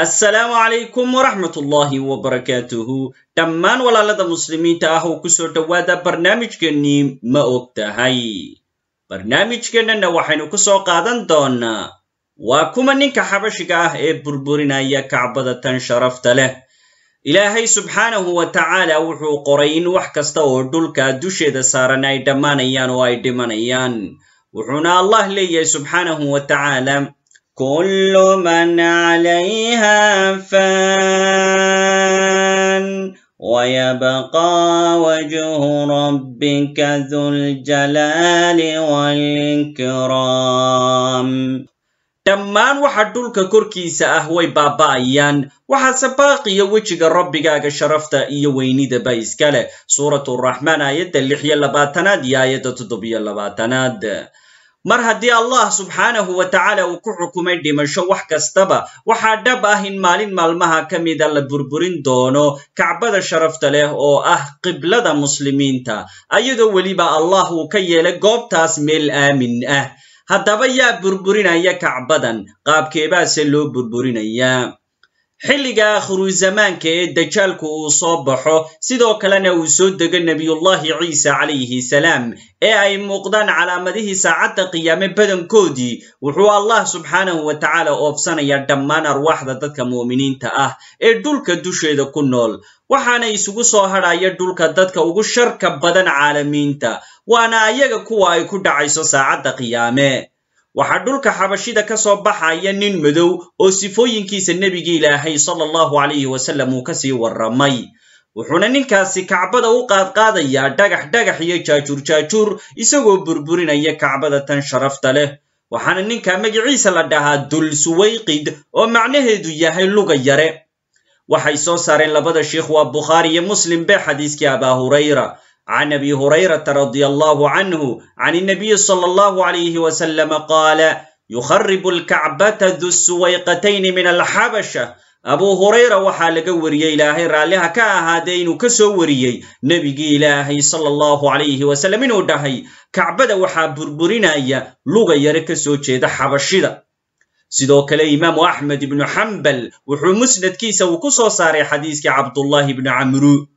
assalaamu calaykum waraxmatullaahi wabarakaatuhu dhammaan walaalada muslimiinta ah oo ku soo dhowaada barnaamijkeennii ma og tahay barnaamijkeennana waxaynu ku soo qaadan doonnaa waa kuma ninka xabashiga ah ee burburinaya kacbada tan sharafta leh ilaahay subxaanahu wa tacaala wuxuu qoray in wax kasta oo dhulka dusheeda saaran ay dhammaanayaan oo ay dhimanayaan wuxuuna allah leeyahay subxaanahu wa tacaala كل من عليها فان ويبقى وجه ربك ذو الجلال والإكرام dhammaan waxa dhulka korkiisa ah way baaba'ayaan waxaase baaqiya wejiga rabbigaaga sharafta iyo weynidaba iskale suuratu raxmaan aayadda lix iyo labaatanaad iyo aayadda toddobiyo labaatanaad mar haddii allah subxaanahu watacaala uu ku xukumay dhimasho wax kastaba waxaa dhab ah in maalin maalmaha ka mida ah la burburin doono kacbada sharafta leh oo ah qiblada muslimiinta ayadoo weliba allah uu ka yeelay goobtaas meel aamin ah haddaba yaa burburinaya kacbadan qaabkeebaase loo burburinayaa xilliga akhiru zamaanka ee dajaalku uu soo baxo sidoo kalena uu soo dego nebiyullaahi ciisa calayhi salaam ee ay muuqdaan calaamadihii saacadda qiyaame badankoodii wuxuu allah subxaanahu wa tacaala oobsanaya dhammaan arwaaxda dadka mu'miniinta ah ee dhulka dusheeda ku nool waxaana isugu soo hadhaya dhulka dadka ugu sharka badan caalamiinta waana ayaga kuwa ay ku dhacayso saacadda qiyaame waxaa dhulka xabashida ka soo baxaya nin madow oo sifooyinkiisa nebiga ilaahay sala allahu calayhi wasallam uu kasii warramay wuxuuna ninkaasi kacbada u qaadqaadayaa dhagax dhagax iyo jaajuur jaajuur isagoo burburinaya kacbada tan sharafta leh waxaana ninkaa magiciisa la dhahaa dul suwayqid oo macnaheedu yahay luga yare waxay soo saareen labada shiikh waa bukhaari iyo muslim be xadiiskii abaa hurayra عن ابي هريره رضي الله عنه عن النبي صلى الله عليه وسلم قال يخرب الكعبه ذو السويقتين من الحبشه ابو هريره وحال قوري اله راليها كاهادين وكسوري نبي اله صلى الله عليه وسلم انه دهي كعبه وحا بربرينايا لغا يركسو جيده حبشيده سيدوك الإمام أحمد بن حنبل وحو مسند كيسا وكسو ساري حديث عبد الله بن عمرو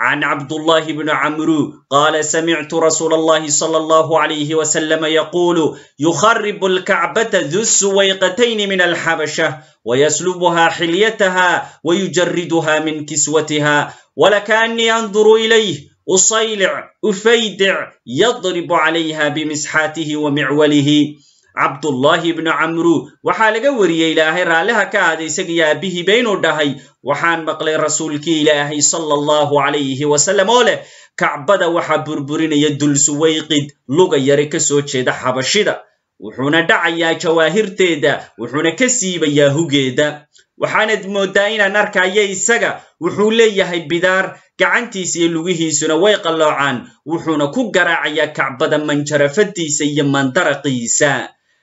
عن عبد الله بن عمرو قال سمعت رسول الله صلى الله عليه وسلم يقول يخرب الكعبة ذو السويقتين من الحبشة ويسلبها حليتها ويجردها من كسوتها ولكأني أنظر إليه أصيلع أفيدع يضرب عليها بمسحاته ومعوله cabdullaahi ibnu camru waxaa laga wariyey ilaahay raalliha ka aada isaga yaabbihii baynuu dhahay waxaan maqlay rasuulkii ilaahay sala allahu calayhi wasalam oo leh kacbada waxaa burburinaya dulsuwayqid luga yare ka soo jeeda xabashida wuxuuna dhacayaa jawaahirteeda wuxuuna ka siibayaa hugeeda waxaanad mooddaa inaan arkayo isaga wuxuu leeyahay bidaar gacantiisa iyo lugihiisuna way qalloocaan wuxuuna ku garaacayaa kacbada manjarafadiisa iyo mandaraqiisa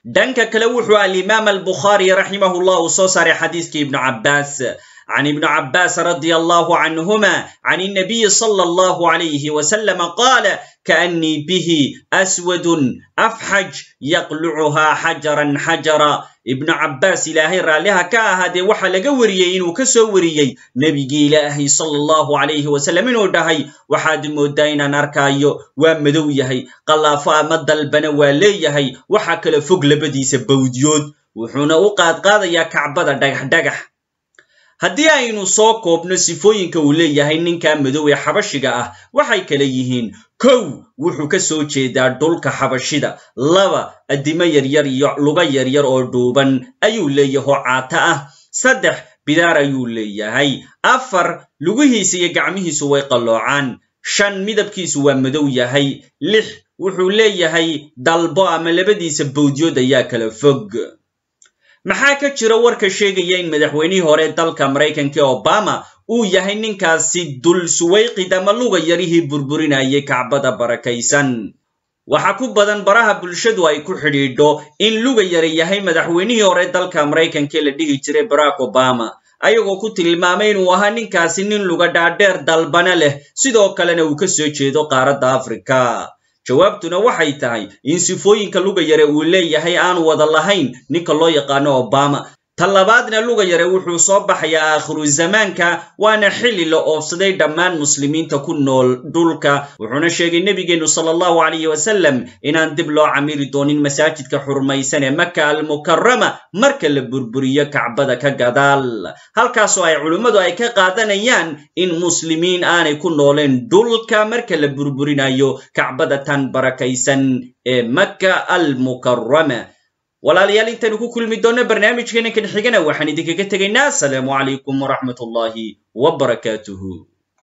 دنك كلوحوا الإمام البخاري رحمه الله صوصر حديث ابن عباس عن ابن عباس رضي الله عنهما عن النبي صلى الله عليه وسلم قال كأني به أسود أفحج يقلعها حجرا حجرا ابن عباس إلهي راليها كاهد وحلق وريي وكسو وريي نبي إلهي صلى الله عليه وسلم إنو دهي وحاد مودين نركايو ومدو يهي قلافا مد البنوى ليهي وحاكل فوق لبدي سبوديود وحونا وقاد قاد يا كعبدا دقح دقح haddii aynu soo koobno sifooyinka uu leeyahay ninka madow ee xabashiga ah waxay kala yihiin kow wuxuu ka soo jeedaa dhulka xabashida laba addimo yaryar iyo luga yaryar oo dhuuban ayuu leeyahoo caata ah saddex bidaar ayuu leeyahay afar lugihiisa iyo gacmihiisu way qalloocaan shan midabkiisu waa madow yahay lix wuxuu leeyahay dalbo ama labadiisa bowdyood ayaa kala fog maxaa ka jira warka sheegaya in madaxweynihii hore dalka maraykanka obama uu yahay ninkaasi dul suwayqid ama luga yarihii burburinayay kacbada barakaysan waxaa ku badan baraha bulshadu ay ku xidhiidho in luga yari yahay madaxweynihii hore dalka maraykanka la dhihi jiray barack obama ayagoo ku tilmaamay inuu ahaa ninkaasi nin luga dhaadheer dalbana leh sidoo kalena uu ka soo jeedo qaaradda afrika jawaabtuna waxay tahay in sifooyinka luga yare uu leeyahay aanu wada lahayn ninka loo yaqaano obama talabaadna luga yare wuxuu soo baxayaa aakhiru zamaanka waana xilli la oofsaday dhammaan muslimiinta ku nool dhulka wuxuuna sheegay nebigeennu sala allahu calayhi wasalam inaan dib loo camiri doonin masaajidka xurmaysan ee maka almukarama marka la burburiyo kacbada ka gadaal halkaasoo ay culimmadu ay ka qaadanayaan in muslimiin aanay ku nooleen dhulka marka la burburinayo kacbada tan barakaysan ee maka almukarama ولاليالي تنكو كل مدونة برنامج كنحيقنا وحن ديكا كتغينا السلام عليكم ورحمة الله وبركاته